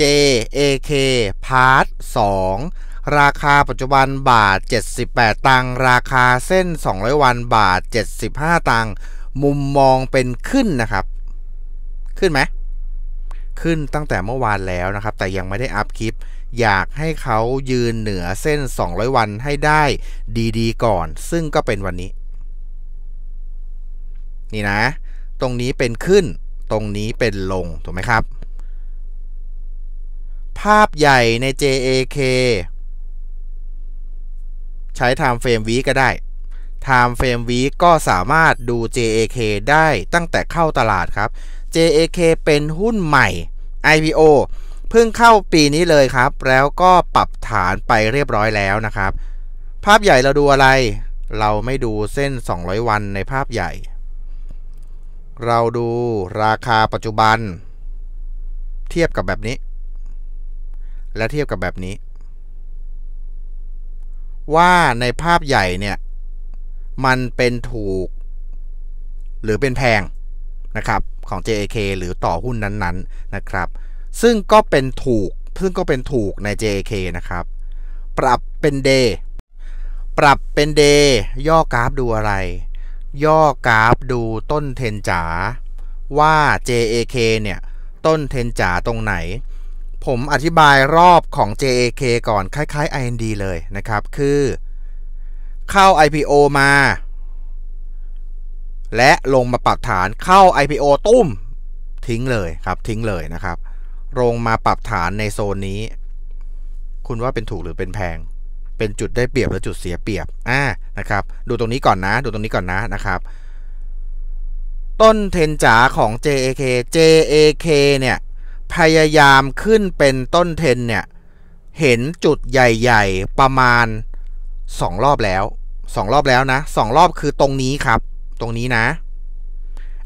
JAK Part 2 ราคาปัจจุบันบาท 78 ตังค์ ราคาเส้น 200 วันบาท 75 ตังค์ มุมมองเป็นขึ้นนะครับ ขึ้นไหมขึ้นตั้งแต่เมื่อวานแล้วนะครับ แต่ยังไม่ได้อัพคลิป อยากให้เขายืนเหนือเส้น 200 วันให้ได้ดีๆก่อน ซึ่งก็เป็นวันนี้ นี่นะ ตรงนี้เป็นขึ้น ตรงนี้เป็นลง ถูกไหมครับภาพใหญ่ใน JAK ใช้ Time Frame Week ก็ได้ Time Frame Week ก็สามารถดู JAK ได้ตั้งแต่เข้าตลาดครับ JAK เป็นหุ้นใหม่ IPO เพิ่งเข้าปีนี้เลยครับ แล้วก็ปรับฐานไปเรียบร้อยแล้วนะครับ ภาพใหญ่เราดูอะไร เราไม่ดูเส้น 200 วันในภาพใหญ่ เราดูราคาปัจจุบัน เทียบกับแบบนี้และเทียบกับแบบนี้ ว่าในภาพใหญ่ เนี่ย มันเป็นถูก หรือเป็น แพงนะครับของ JAK หรือต่อหุ้นนั้นๆนะครับ ซึ่งก็เป็นถูกซึ่งก็เป็นถูกใน JAK นะครับ ปรับเป็น day ปรับเป็น day ย่อกราฟดูอะไร ย่อกราฟดูต้นเทนจา ว่า JAK เนี่ย ต้นเทนจาตรงไหนผมอธิบายรอบของ JAK ก่อนคล้ายๆ IND เลยนะครับ คือเข้า IPO มา และลงมาปรับฐานเข้า IPO ตุ้มทิ้งเลยครับ ทิ้งเลยนะครับ ลงมาปรับฐานในโซนนี้ คุณว่าเป็นถูกหรือเป็นแพง เป็นจุดได้เปรียบหรือจุดเสียเปรียบอ่านะครับดูตรงนี้ก่อนนะ ดูตรงนี้ก่อนนะนะครับ ต้นเทนจ๋าของ JAK JAK เนี่ยพยายามขึ้นเป็นต้นเทนเนี่ยเห็นจุดใหญ่ๆ ประมาณสองรอบแล้วสองรอบแล้วนะสองรอบคือตรงนี้ครับ ตรงนี้นะ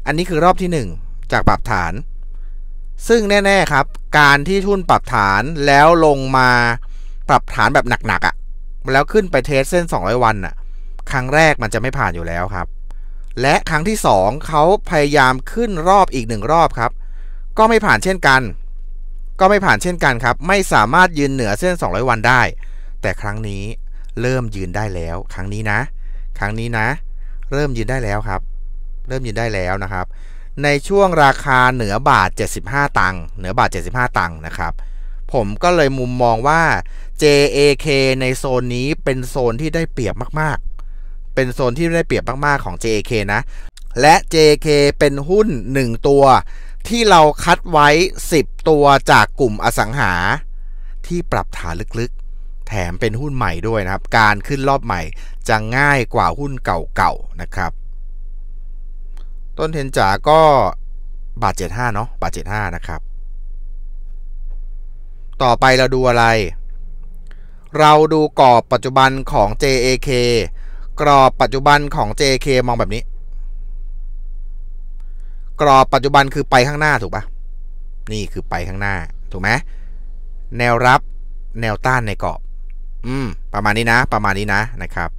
อันนี้คือรอบที่หนึ่งจากปรับฐาน ซึ่งแน่ๆครับ การที่ทุนปรับฐานแล้วลงมาปรับฐานแบบหนักๆอะ่ะแล้วขึ้นไปเทสเส้น 200 วันอะ่ะครั้งแรกมันจะไม่ผ่านอยู่แล้วครับ และครั้งที่ 2เขาพยายามขึ้นรอบอีกหนึ่งรอบครับก็ไม่ผ่านเช่นกัน ก็ไม่ผ่านเช่นกันครับ ไม่สามารถยืนเหนือเส้น200 วันได้ แต่ครั้งนี้เริ่มยืนได้แล้ว ครั้งนี้นะ ครั้งนี้นะ เริ่มยืนได้แล้วครับ เริ่มยืนได้แล้วนะครับ ในช่วงราคาเหนือบาท 75 ตังค์ เหนือบาท 75 ตังค์นะครับ ผมก็เลยมุมมองว่า JAK ในโซนนี้เป็นโซนที่ได้เปรียบมากๆ เป็นโซนที่ได้เปรียบมาก ๆ ของ JAK นะ และ JAK เป็นหุ้น 1 ตัวที่เราคัดไว้ 10 ตัวจากกลุ่มอสังหา ที่ปรับฐานลึกๆ แถมเป็นหุ้นใหม่ด้วยนะครับ การขึ้นรอบใหม่จะง่ายกว่าหุ้นเก่าๆนะครับ ต้นเทนจ๋าก็บาทเจ็ดห้าเนาะบาทเจ็ดห้านะครับ ต่อไปเราดูอะไร เราดูกรอบปัจจุบันของ JAK กรอบปัจจุบันของ JK มองแบบนี้กรอบปัจจุบันคือไปข้างหน้าถูกปะนี่คือไปข้างหน้าถูกไหมแนวรับแนวต้านในกรอบ อืมประมาณนี้นะ ประมาณนี้นะนะครับ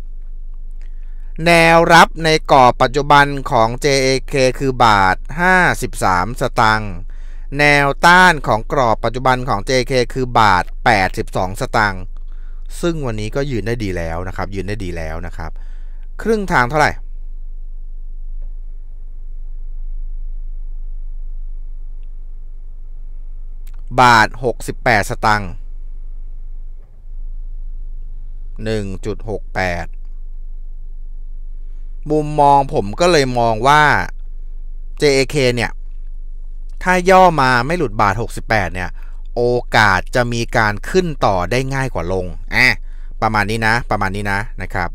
แนวรับในกรอบปัจจุบันของ JAK คือบาท 53 สตังค์ แนวต้านของกรอบปัจจุบันของ JK a คือบาท82สตางค์ ซึ่งวันนี้ก็ยืนได้ดีแล้วนะครับ ยืนได้ดีแล้วนะครับ ครึ่งทางเท่าไหร่บาท 68 สตังค์1.68 มุมมองผมก็เลยมองว่า JAK เนี่ย ถ้าย่อมาไม่หลุดบาท 68เนี่ย โอกาสจะมีการขึ้นต่อได้ง่ายกว่าลงอะประมาณนี้นะ ประมาณนี้นะนะครับ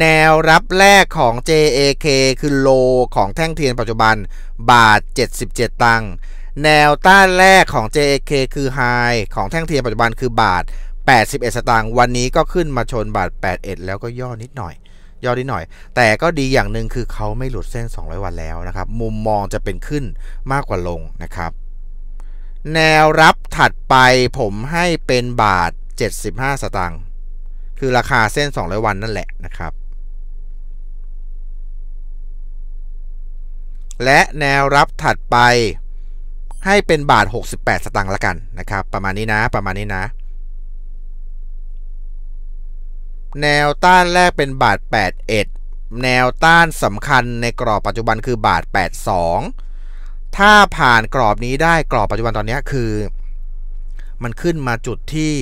แนวรับแรกของ JAK คือโลของแท่งเทียนปัจจุบัน บาท 77 ตังค์แนวต้านแรกของ JAK คือ ไฮของแท่งเทียนปัจจุบันคือบาท 81 สตางค์ วันนี้ก็ขึ้นมาชนบาท 81 แล้วก็ย่อนิดหน่อย ย่อนิดหน่อย แต่ก็ดีอย่างหนึ่งคือเขาไม่หลุด เส้น 200 วันแล้วนะครับ มุมมองจะเป็นขึ้นมากกว่าลงนะครับ แนวรับถัดไปผมให้เป็นบาท 75 สตางค์ คือราคาเส้น 200วันนั่นแหละนะครับ และแนวรับถัดไปให้เป็นบาท 68สตางค์ละกันนะครับประมาณนี้นะประมาณนี้นะ แนวต้านแรกเป็นบาท81แนวต้านสำคัญในกรอบปัจจุบันคือบาท 82 ถ้าผ่านกรอบนี้ได้กรอบปัจจุบันตอนนี้คือ มันขึ้นมาจุดที่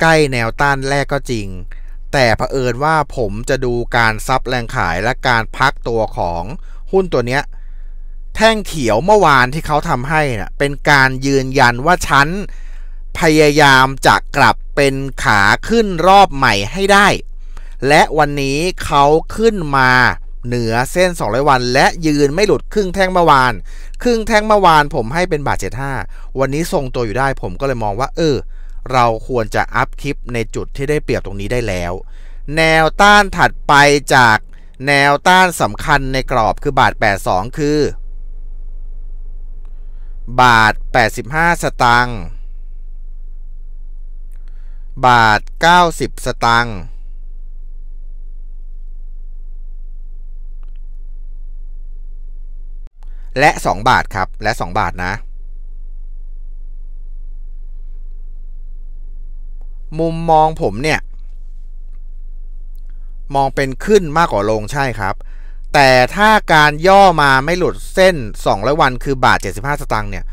ใกล้แนวต้านแรกก็จริง แต่เผอิญว่าผมจะดูการซับแรงขายและการพักตัวของหุ้นตัวเนี้ยแท่งเขียวเมื่อวานที่เขาทำให้นะ่ะเป็นการยืนยันว่าฉันพยายามจะกลับเป็นขาขึ้นรอบใหม่ให้ได้ และวันนี้เขาขึ้นมาเหนือเส้น 200วัน และยืนไม่หลุดครึ่งแท่งเมื่อวาน ครึ่งแท่งเมื่อวานผมให้เป็นบาทเจ็ดห้าวันนี้ทรงตัวอยู่ได้ผมก็เลยมองว่าเออเราควรจะอัพคลิปในจุดที่ได้เปรียบตรงนี้ได้แล้ว แนวต้านถัดไปจากแนวต้านสำคัญในกรอบคือบาท 82 คือบาท 85 สตังค์บาท 90 สตังค์และ 2 บาทครับและ 2 บาทนะ มุมมองผมเนี่ย มองเป็นขึ้นมากกว่าลงใช่ครับแต่ถ้าการย่อมาไม่หลุดเส้น 200 วันคือบาท 75 สตางค์เนี่ย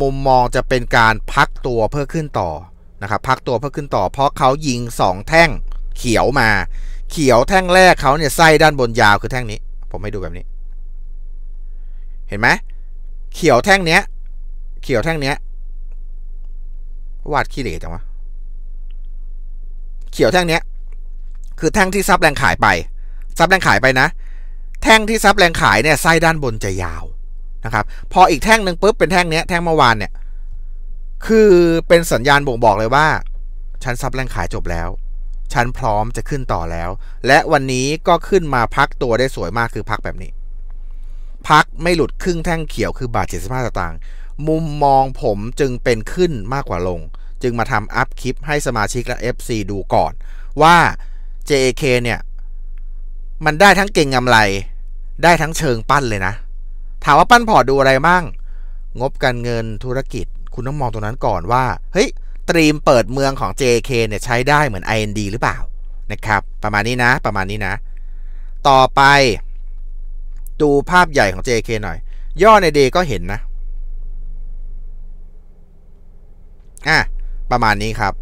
มุมมองจะเป็นการพักตัวเพื่อขึ้นต่อนะครับ พักตัวเพื่อขึ้นต่อเพราะเขายิง 2 แท่งเขียวมา เขียวแท่งแรกเขาเนี่ยไส้ด้านบนยาวคือแท่งนี้ ผมให้ดูแบบนี้ เห็นไหม เขียวแท่งเนี้ยเขียวแท่งเนี้ยวาดขี้เหร่จังวะเขียวแท่งเนี้ยคือแท่งที่ซับแรงขายไปซับแรงขายไปนะแท่งที่ซับแรงขายเนี่ยไส้ด้านบนจะยาวนะครับพออีกแท่งหนึ่งปุ๊บเป็นแท่งเนี้ยแท่งเมื่อวานเนี่ยคือเป็นสัญญาณบ่งบอกเลยว่าฉันซับแรงขายจบแล้ว ฉันพร้อมจะขึ้นต่อแล้ว และวันนี้ก็ขึ้นมาพักตัวได้สวยมากคือพักแบบนี้ พักไม่หลุดครึ่งแท่งเขียวคือบาทเจ็ดสตางค์มุมมองผมจึงเป็นขึ้นมากกว่าลง จึงมาทำอัพคลิปให้สมาชิกและ FC ดูก่อน ว่า JAK เนี่ยมันได้ทั้งเก่งกำไรได้ทั้งเชิงปั้นเลยนะ ถามว่าปั้นพอร์ตดูอะไรบ้าง งบการเงินธุรกิจ คุณต้องมองตรงนั้นก่อนว่าเฮ้ยตรีมเปิดเมืองของ JK เนี่ยใช้ได้เหมือน IND หรือเปล่านะครับประมาณนี้นะประมาณนี้นะต่อไป ดูภาพใหญ่ของ JK หน่อย ย่อในเดก็เห็นนะอ่ะ ประมาณนี้ครับ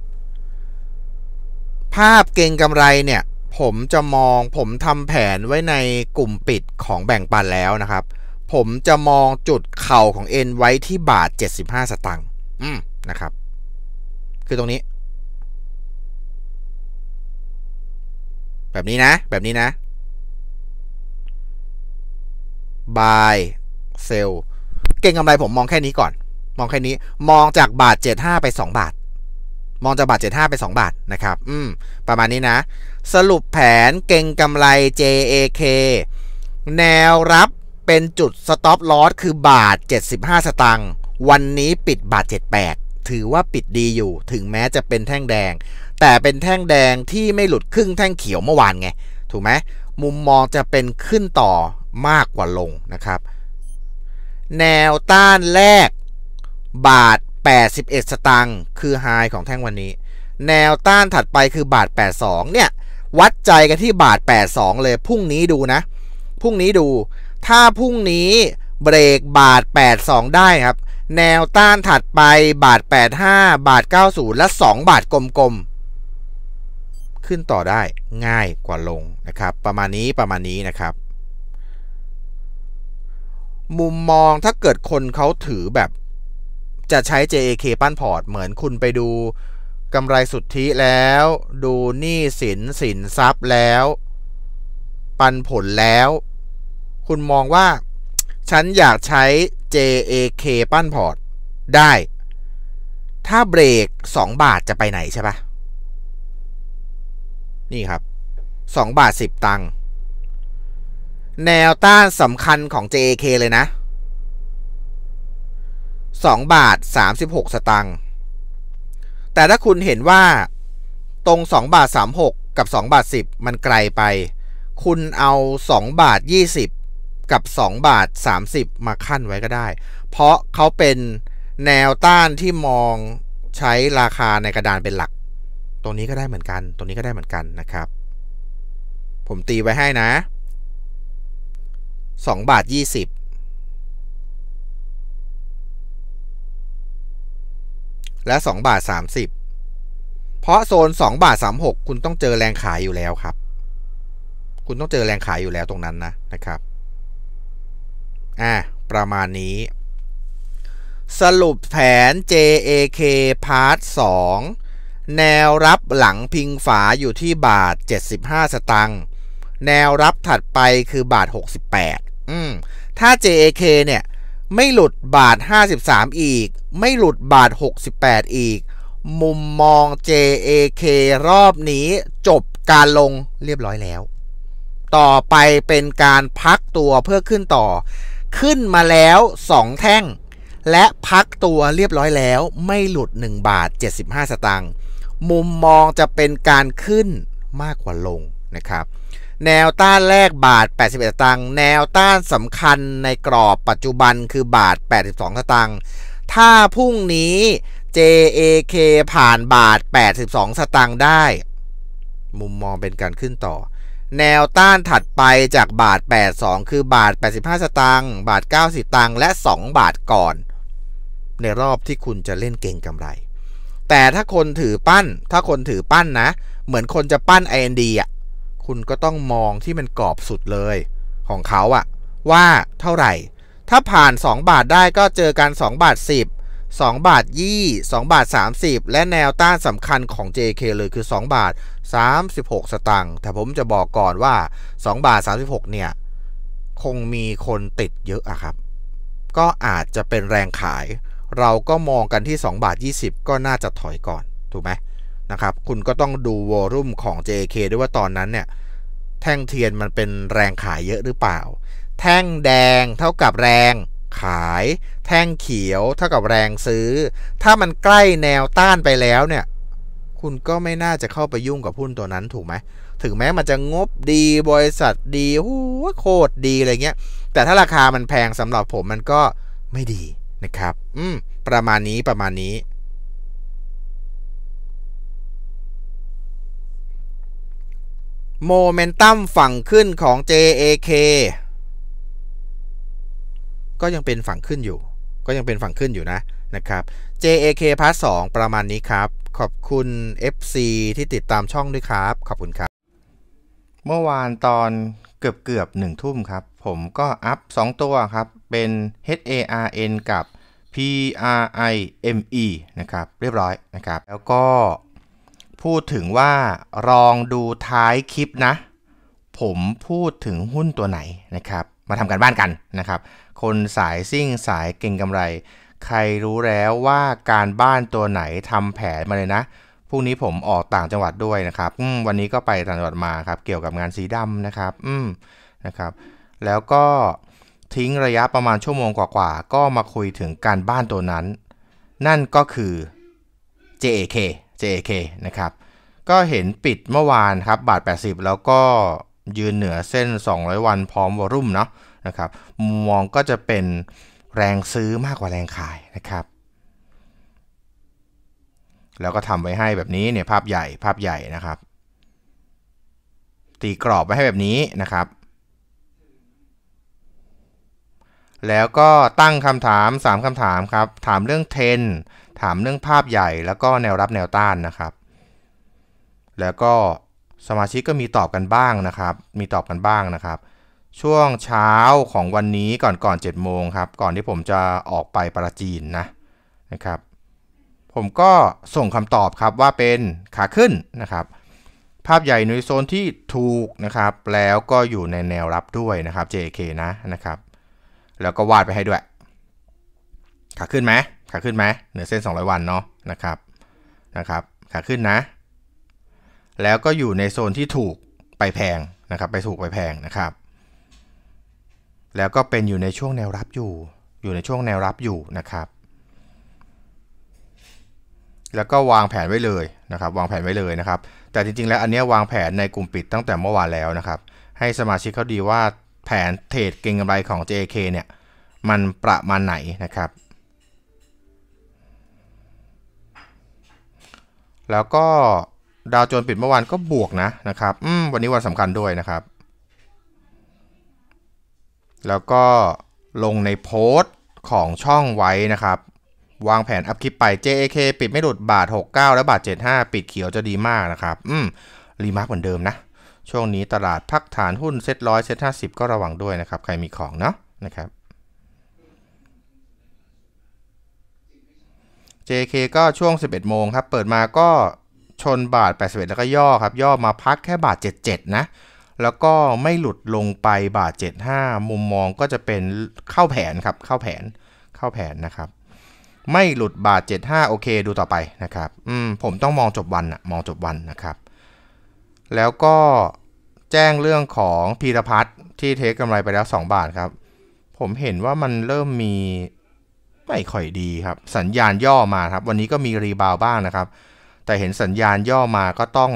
ภาพเก่งกำไรเนี่ยผมจะมองผมทำแผนไว้ในกลุ่มปิดของแบ่งปันแล้วนะครับ ผมจะมองจุดเข่าของเอ็นไว้ที่บาท 75 สตังค์นะครับ คือตรงนี้ แบบนี้นะ แบบนี้นะบายเซลเก่งกำไรผม มองแค่นี้ก่อน มองแค่นี้ มองจากบาท 75 ไป 2 บาทมองจากบาท75ไป2บาท นะครับ อืม ประมาณนี้นะ สรุปแผนเก่งกำไร JAK แนวรับเป็นจุดสต็อปลอสคือบาท 75 สตังค์ วันนี้ปิดบาท 78 ถือว่าปิดดีอยู่ ถึงแม้จะเป็นแท่งแดง แต่เป็นแท่งแดงที่ไม่หลุดครึ่งแท่งเขียวเมื่อวาน ไง ถูกไหม มุมมองจะเป็นขึ้นต่อมากกว่าลงนะครับ แนวต้านแรกบาท81สตางค์คือไฮของแท่งวันนี้ แนวต้านถัดไปคือบาท 82 เนี่ย วัดใจกันที่บาท 82 เลยพรุ่งนี้ดูนะพรุ่งนี้ดูถ้าพรุ่งนี้เบรกบาท 82 ได้ครับ แนวต้านถัดไปบาท 85 บาท 90 และ 2 บาทกลมๆ ขึ้นต่อได้ง่ายกว่าลงนะครับ ประมาณนี้ประมาณนี้นะครับ มุมมองถ้าเกิดคนเขาถือแบบจะใช้ JAK ปั้นพอร์ตเหมือนคุณไปดูกำไรสุทธิแล้วดูหนี้สินสินทรัพย์แล้ว ปันผลแล้ว คุณมองว่า ฉันอยากใช้ JAK ปั้นพอร์ตได้ ถ้าเบรก2บาทจะไปไหนใช่ปะนี่ครับ 2 บาท 10 ตังค์แนวต้านสำคัญของ JAK เลยนะ2 บาท 36 สตังค์ แต่ถ้าคุณเห็นว่าตรง 2 บาท 36 กับ 2 บาท 10 มันไกลไป คุณเอา 2 บาท 20 กับ 2 บาท 30 มาขั้นไว้ก็ได้ เพราะเขาเป็นแนวต้านที่มองใช้ราคาในกระดานเป็นหลัก ตรงนี้ก็ได้เหมือนกัน ตรงนี้ก็ได้เหมือนกันนะครับ ผมตีไว้ให้นะ 2 บาท 20และ2บาท 30 เพราะโซน2บาท36 คุณต้องเจอแรงขายอยู่แล้วครับ คุณต้องเจอแรงขายอยู่แล้วตรงนั้นนะนะครับ อ่าประมาณนี้ สรุปแผน JAK Part 2 แนวรับหลังพิงฝาอยู่ที่บาท 75 สตังค์แนวรับถัดไปคือบาท 68 อืม ถ้า JAK เนี่ย ไม่หลุดบาท 53 อีกไม่หลุดบาท68 อีก มุมมอง JAK รอบนี้จบการลงเรียบร้อยแล้ว ต่อไปเป็นการพักตัวเพื่อขึ้นต่อ ขึ้นมาแล้ว 2 แท่ง และพักตัวเรียบร้อยแล้ว ไม่หลุด 1 บาท75 สตางค์ มุมมองจะเป็นการขึ้นมากกว่าลงนะครับ แนวต้านแรกบาท81สตางค์ แนวต้านสำคัญในกรอบปัจจุบันคือบาท82 สตางค์ถ้าพรุ่งนี้ JAK ผ่านบาท 82 สตางค์ได้ มุมมองเป็นการขึ้นต่อ แนวต้านถัดไปจากบาท 82 คือบาท 85 สตางค์ บาท 90 สตางค์ และ 2 บาทก่อน ในรอบที่คุณจะเล่นเก่งกำไร แต่ถ้าคนถือปั้น ถ้าคนถือปั้นนะ เหมือนคนจะปั้น IND อ่ะ คุณก็ต้องมองที่มันกรอบสุดเลย ของเขาอะว่าเท่าไหร่ถ้าผ่าน 2 บาทได้ก็เจอกัน 2 บาท 10 2 บาท 2 2 บาท 30 และแนวต้านสำคัญของ JK เลยคือ 2 บาท 36 สตังค์แต่ผมจะบอกก่อนว่า 2 บาท 36เนี่ยคงมีคนติดเยอะอะครับ ก็อาจจะเป็นแรงขายเราก็มองกันที่ 2 บาท 20 ก็น่าจะถอยก่อนถูกไหมนะครับคุณก็ต้องดูวอลุ่มของ JK ด้วยว่าตอนนั้นเนี่ยแท่งเทียนมันเป็นแรงขายเยอะหรือเปล่าแท่งแดงเท่ากับแรงขาย แท่งเขียวเท่ากับแรงซื้อ ถ้ามันใกล้แนวต้านไปแล้วเนี่ย คุณก็ไม่น่าจะเข้าไปยุ่งกับหุ้นตัวนั้นถูกไหม ถึงแม้มันจะงบดี บริษัทดีโหโคตรดีอะไรเงี้ยแต่ถ้าราคามันแพงสำหรับผมมันก็ไม่ดีนะครับ อืมประมาณนี้ประมาณนี้โมเมนตัมฝั่งขึ้นของ JAK ก็ยังเป็นฝั่งขึ้นอยู่ ก็ยังเป็นฝั่งขึ้นอยู่นะ นะครับ JAK พาร์ท2ประมาณนี้ครับ ขอบคุณ FC ที่ติดตามช่องด้วยครับ ขอบคุณครับ เมื่อวานตอนเกือบเกือบหนึ่งทุ่มครับ ผมก็อัพ 2 ตัวครับ เป็น HARN กับ PRIME นะครับ เรียบร้อยนะครับ แล้วก็พูดถึงว่าลองดูท้ายคลิปนะ ผมพูดถึงหุ้นตัวไหนนะครับมาทำการบ้านกันนะครับ คนสายซิ่งสายเก่งกำไร ใครรู้แล้วว่าการบ้านตัวไหนทำแผนมาเลยนะ พรุ่งนี้ผมออกต่างจังหวัดด้วยนะครับวันนี้ก็ไปต่างจังหวัดมาครับ เกี่ยวกับงานสีดำนะครับ อืมนะครับ แล้วก็ทิ้งระยะประมาณชั่วโมงกว่าๆก็มาคุยถึงการบ้านตัวนั้น นั่นก็คือ JAK JAK นะครับ ก็เห็นปิดเมื่อวานครับ บาท80 แล้วก็ยืนเหนือเส้น200วันพร้อมวอลุ่มเนาะนะครับมุมมองก็จะเป็นแรงซื้อมากกว่าแรงขายนะครับ แล้วก็ทำไว้ให้แบบนี้เนี่ย ภาพใหญ่ภาพใหญ่นะครับ ตีกรอบไว้ให้แบบนี้นะครับ แล้วก็ตั้งคำถาม 3คำถามครับ ถามเรื่องเทน ถามเรื่องภาพใหญ่แล้วก็แนวรับแนวต้านนะครับ แล้วก็สมาชิกก็มีตอบกันบ้างนะครับ มีตอบกันบ้างนะครับ ช่วงเช้าของวันนี้ก่อนก่อน7จ็ดโมงครับ ก่อนที่ผมจะออกไปประจีนนะนะครับ ผมก็ส่งคำตอบครับว่าเป็นขาขึ้นนะครับ ภาพใหญ่ในโซนที่ถูกนะครับ แล้วก็อยู่ในแนวรับด้วยนะครับ JK นะนะครับ แล้วก็วาดไปให้ด้วย ขาขึ้นไหมขาขึ้นไหมเหนือเส้น 200 วันเนาะนะครับ นะครับ ขาขึ้นนะแล้วก็อยู่ในโซนที่ถูกไปแพงนะครับไปถูกไปแพงนะครับ แล้วก็เป็นอยู่ในช่วงแนวรับอยู่ อยู่ในช่วงแนวรับอยู่นะครับ แล้วก็วางแผนไว้เลยนะครับ วางแผนไว้เลยนะครับแต่จริงๆ แล้วอันนี้วางแผนในกลุ่มปิดตั้งแต่เมื่อวานแล้วนะครับ ให้สมาชิกเขาดีว่าแผนเทรดเก็งกำไรของ JK เนี่ยมันประมาณไหนนะครับ แล้วก็ดาวโจนปิดเมื่อวานก็บวกนะนะครับ อืมวันนี้วันสำคัญด้วยนะครับ แล้วก็ลงในโพสต์ของช่องไว้นะครับ วางแผนอัพคลิปไป JAK ปิดไม่หลุดบาท 69 และบาท 75 ปิดเขียวจะดีมากนะครับ อืมรีมาร์กเหมือนเดิมนะ ช่วงนี้ตลาดพักฐานหุ้นเซ็ตร้อยเซ็ตห้าสิบก็ระวังด้วยนะครับ ใครมีของเนาะนะครับ JK ก็ช่วง 11 โมงครับ เปิดมาก็ชนบาท81แล้วก็ย่อครับย่อมาพักแค่บาท 77นะแล้วก็ไม่หลุดลงไปบาท 75 มุมมองก็จะเป็นเข้าแผนครับ เข้าแผนเข้าแผนนะครับ ไม่หลุดบาท 75 โอเค ดูต่อไปนะครับ อืมผมต้องมองจบวันอะมองจบวันนะครับ แล้วก็แจ้งเรื่องของพีรพัฒที่เทคกำไรไปแล้ว 2 บาทครับ ผมเห็นว่ามันเริ่มมีไม่ค่อยดีครับ สัญญาณย่อมาครับ วันนี้ก็มีรีบาวบ้างนะครับแต่เห็นสัญญาณย่อมาก็ต้อง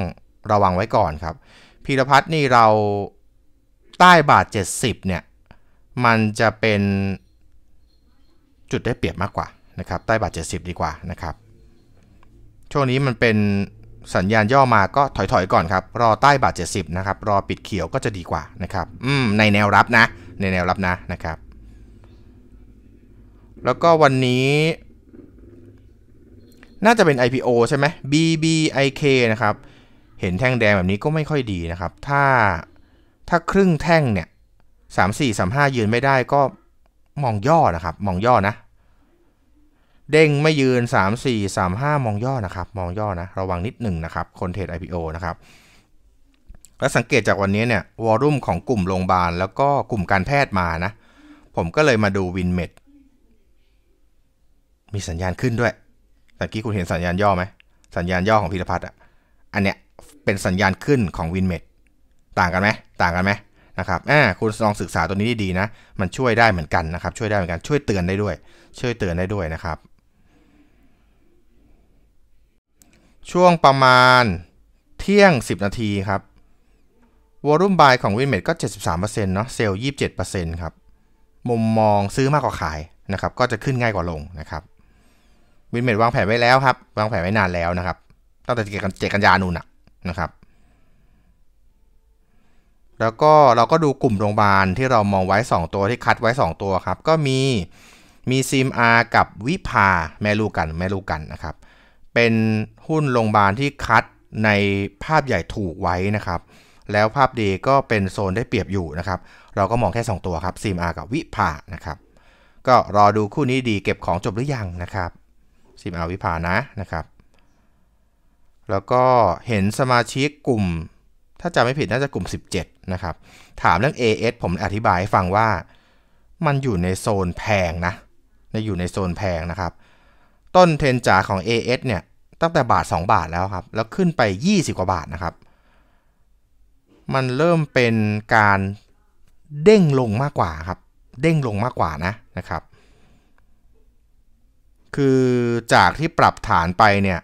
ระวังไว้ก่อนครับ พีรพัฒน์นี่เราใต้บาท 70 เนี่ย มันจะเป็นจุดได้เปรียบมากกว่านะครับใต้บาท 70 ดีกว่านะครับ ช่วงนี้มันเป็นสัญญาณย่อมาก็ถอยๆ ก่อนครับรอใต้บาท 70นะครับรอปิดเขียวก็จะดีกว่านะครับอืมในแนวรับนะในแนวรับนะนะครับ แล้วก็วันนี้น่าจะเป็น IPO ใช่ไหม BBIK นะครับ เห็นแท่งแดงแบบนี้ก็ไม่ค่อยดีนะครับ ถ้าถ้าครึ่งแท่งเนี่ยสามสี่สามห้ายืนไม่ได้ก็มองย่อนะครับ มองย่อนะ เด้งไม่ยืนสามสี่สามห้ามองย่อนะครับ มองย่อนะ ระวังนิดหนึ่งนะครับคนเทรด IPO นะครับ และสังเกตจากวันนี้เนี่ย วอลุ่มของกลุ่มโรงพยาบาล แล้วก็กลุ่มการแพทย์มา นะ ผมก็เลยมาดูวินเมดมีสัญญาณขึ้นด้วยแต่กี้คุณเห็นสัญญาณย่อไหม สัญญาณย่อของพีรพัฒน์อ่ะ อันเนี้ยเป็นสัญญาณขึ้นของวินเมดต่างกันไหม ต่างกันไหมนะครับ อ่า คุณลองศึกษาตัวนี้ดีๆนะ มันช่วยได้เหมือนกันนะครับ ช่วยได้เหมือนกัน ช่วยเตือนได้ด้วย ช่วยเตือนได้ด้วยนะครับ ช่วงประมาณเที่ยง 10 นาทีครับวอลุ่มบายของวินเมดก็ 73%เนาะเซลล์27%ครับ มุมมองซื้อมากกว่าขายนะครับ ก็จะขึ้นง่ายกว่าลงนะครับวินเมดวางแผนไว้แล้วครับวางแผนไว้นานแล้วนะครับตั้งแต่เจ็ดกันยานูนะนะครับ แล้วก็เราก็ดูกลุ่มโรงพยาบาลที่เรามองไว้ 2 ตัวที่คัดไว้ 2 ตัวครับก็มี มีซีมอากับวิภาแม่ลูกกันแม่ลูกกันนะครับ เป็นหุ้นโรงพยาบาลที่คัดในภาพใหญ่ถูกไว้นะครับ แล้วภาพดีก็เป็นโซนได้เปรียบอยู่นะครับ เราก็มองแค่ 2 ตัวครับซีมอากับวิภานะครับก็รอดูคู่นี้ดีเก็บของจบหรือยังนะครับสิมอาวิภานะนะครับ แล้วก็เห็นสมาชิกกลุ่ม ถ้าจำไม่ผิดน่าจะกลุ่ม 17 นะครับ ถามเรื่อง AS ผมอธิบายให้ฟังว่ามันอยู่ในโซนแพงนะในอยู่ในโซนแพงนะครับ ต้นเทนจ่าของ AS เนี่ยตั้งแต่บาท 2 บาทแล้วครับ แล้วขึ้นไป 20 กว่าบาทนะครับ มันเริ่มเป็นการเด้งลงมากกว่าครับ เด้งลงมากกว่านะนะครับคือจากที่ปรับฐานไปเนี่ย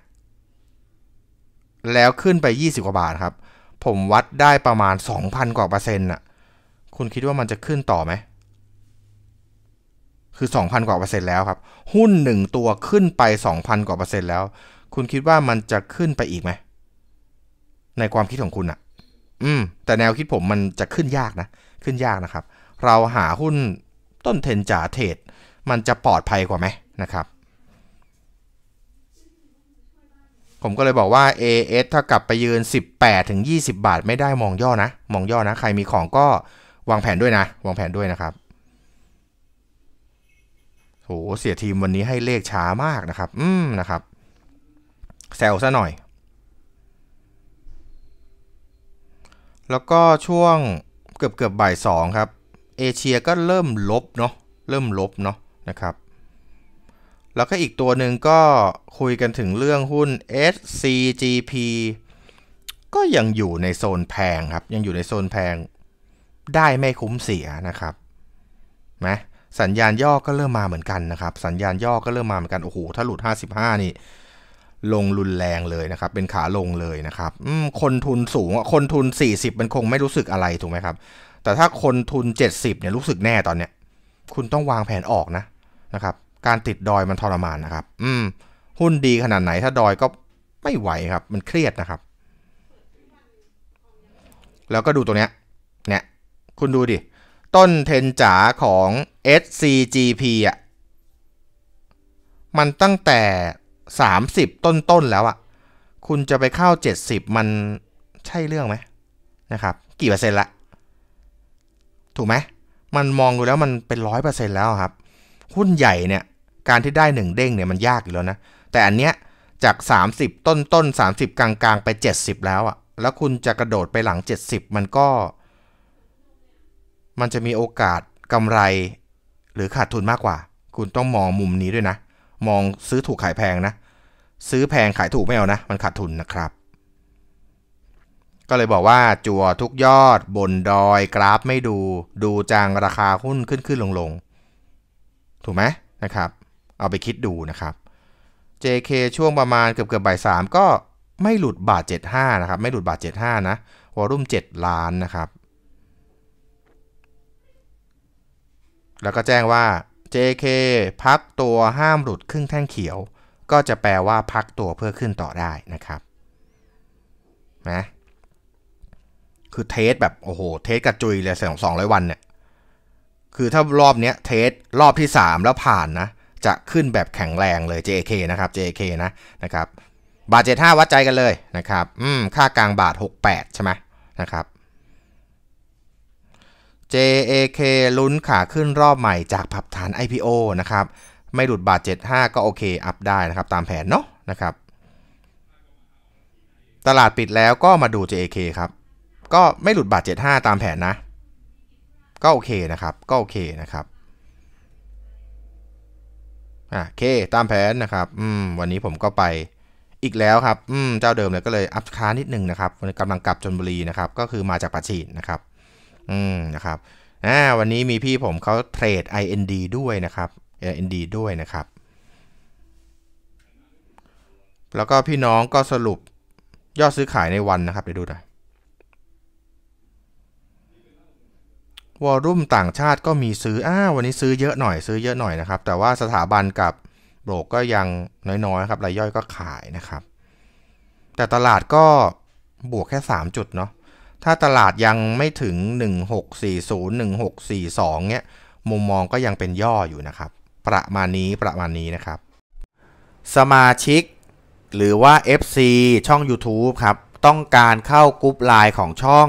แล้วขึ้นไป 20 กว่าบาทครับ ผมวัดได้ประมาณ2,000กว่าเปอร์เซ็นต์น่ะ คุณคิดว่ามันจะขึ้นต่อไหมคือ2,000กว่าเปอร์เซ็นต์แล้วครับ หุ้นหนึ่งตัวขึ้นไป2,000กว่าเปอร์เซ็นต์แล้ว คุณคิดว่ามันจะขึ้นไปอีกไหมในความคิดของคุณอะอืม แต่แนวคิดผมมันจะขึ้นยากนะขึ้นยากนะครับ เราหาหุ้นต้นเทนจ่าเทรดมันจะปลอดภัยกว่าไหมนะครับผมก็เลยบอกว่า AS ถ้ากลับไปยืน 18 ถึง 20 บาท ไม่ได้มองย่อนะ มองย่อนะ ใครมีของก็วางแผนด้วยนะ วางแผนด้วยนะครับ โห เสียทีมวันนี้ให้เลขช้ามากนะครับ อืมนะครับ แซลซะหน่อย แล้วก็ช่วงเกือบเกือบบ่ายสองครับ เอเชียก็เริ่มลบเนาะ เริ่มลบเนาะนะครับแล้วก็อีกตัวหนึ่งก็คุยกันถึงเรื่องหุ้น SCGP ก็ยังอยู่ในโซนแพงครับ ยังอยู่ในโซนแพงได้ไม่คุ้มเสียนะครับนะสัญญาณย่อก็เริ่มมาเหมือนกันนะครับ สัญญาณย่อก็เริ่มมาเหมือนกันโอ้โหถ้าหลุด 55 นี่ ลงรุนแรงเลยนะครับ เป็นขาลงเลยนะครับคนทุนสูงคนทุน 40มันคงไม่รู้สึกอะไรถูกไหมครับ แต่ถ้าคนทุน 70เนี่ยรู้สึกแน่ตอนเนี้ยคุณต้องวางแผนออกนะนะครับการติดดอยมันทรมานนะครับ อืม หุ้นดีขนาดไหนถ้าดอยก็ไม่ไหวครับ มันเครียดนะครับ แล้วก็ดูตัวเนี้ยเนี่ย คุณดูดิ ต้นเทนจ๋าของ SCGP อ่ะ มันตั้งแต่ 30 ต้นๆแล้วอ่ะ คุณจะไปเข้า 70 มันใช่เรื่องไหมนะครับ กี่เปอร์เซ็นต์ละ ถูกไหม มันมองดูแล้วมันเป็นร้อยเปอร์เซ็นต์แล้วครับหุ้นใหญ่เนี่ยการที่ได้หนึ่งเด้งเนี่ยมันยากอยู่แล้วนะ แต่อันเนี้ยจาก 30 ต้นต้น30 กลางกลางไป 70 แล้วอะแล้วคุณจะกระโดดไปหลัง 70 มันก็ มันจะมีโอกาสกำไร หรือขาดทุนมากกว่า คุณต้องมองมุมนี้ด้วยนะ มองซื้อถูกขายแพงนะซื้อแพงขายถูกไม่เอานะมันขาดทุนนะครับ ก็เลยบอกว่าจั่วทุกยอด บนดอยกราฟไม่ดูดูจางราคาหุ้นขึ้นขึ้นลงลงถูกไหมนะครับ เอาไปคิดดูนะครับ JK ช่วงประมาณเกือบเกือบบ่ายสามก็ไม่หลุดบาท 75 นะครับไม่หลุดบาท 75นะวอลุ่ม 7 ล้านนะครับ แล้วก็แจ้งว่า JK พักตัวห้ามหลุดครึ่งแท่งเขียว ก็จะแปลว่าพักตัวเพื่อขึ้นต่อได้นะครับ นะ คือเทสแบบโอ้โห เทสกระจุยเลยสองสองร้อยวันเนี่ยคือถ้ารอบเนี้ยเทสรอบที่ 3 แล้วผ่านนะ จะขึ้นแบบแข็งแรงเลย JK นะครับ JK นะนะครับบาทเจ็ดห้าวัดใจกันเลยนะครับอืมค่ากลางบาท 68 ใช่ไหมนะครับ JAK ลุ้นขาขึ้นรอบใหม่จากผับฐาน IPO นะครับไม่หลุดบาท 75 ก็โอเคอัพได้นะครับ ตามแผนเนาะนะครับตลาดปิดแล้วก็มาดู JAK ครับก็ไม่หลุดบาท 75 ตามแผนนะก็โอเคนะครับ ก็โอเคนะครับ อ่ะโอเค ตามแผนนะครับ อืม วันนี้ผมก็ไปอีกแล้วครับ อืม เจ้าเดิมเลยก็เลยอัพค้านิดนึงนะครับกำลังกลับชนบุรีนะครับ ก็คือมาจากปัจฉินนะครับ อืม นะครับ อ่า วันนี้มีพี่ผมเขาเทรด IND ด้วยนะครับ IND ด้วยนะครับ แล้วก็พี่น้องก็สรุปยอดซื้อขายในวันนะครับ เดี๋ยวดูหน่อยวอลุ่มต่างชาติก็มีซื้อ อ้าวันนี้ซื้อเยอะหน่อย ซื้อเยอะหน่อยนะครับ แต่ว่าสถาบันกับโบรกก็ยังน้อยๆครับ รายย่อยก็ขายนะครับ แต่ตลาดก็บวกแค่ 3 จุดเนาะ ถ้าตลาดยังไม่ถึง 1640 1642เนี่ย มุมมองก็ยังเป็นย่ออยู่นะครับ ประมาณนี้ ประมาณนี้นะครับ สมาชิกหรือว่า FC ช่อง YouTube ครับ ต้องการเข้ากรุ๊ปไลน์ของช่อง